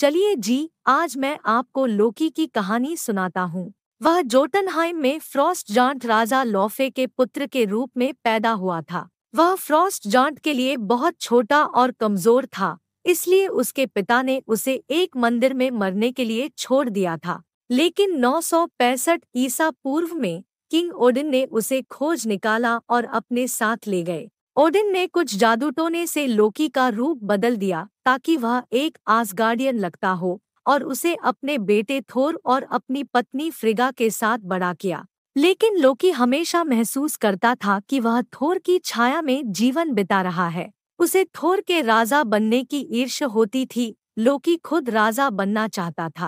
चलिए जी आज मैं आपको लोकी की कहानी सुनाता हूँ वह जोटनहाइम में फ्रॉस्ट जांट राजा लोफे के पुत्र के रूप में पैदा हुआ था वह फ्रॉस्ट जांट के लिए बहुत छोटा और कमजोर था इसलिए उसके पिता ने उसे एक मंदिर में मरने के लिए छोड़ दिया था लेकिन नौ ईसा पूर्व में किंग ओडिन ने उसे खोज निकाला और अपने साथ ले गए ओडिन ने कुछ जादू ने से लोकी का रूप बदल दिया ताकि वह एक आसगार्डियन लगता हो और उसे अपने बेटे थोर और अपनी पत्नी फ्रिगा के साथ बड़ा किया लेकिन लोकी हमेशा महसूस करता था कि वह थोर की छाया में जीवन बिता रहा है उसे थोर के राजा बनने की ईर्ष्या होती थी लोकी खुद राजा बनना चाहता था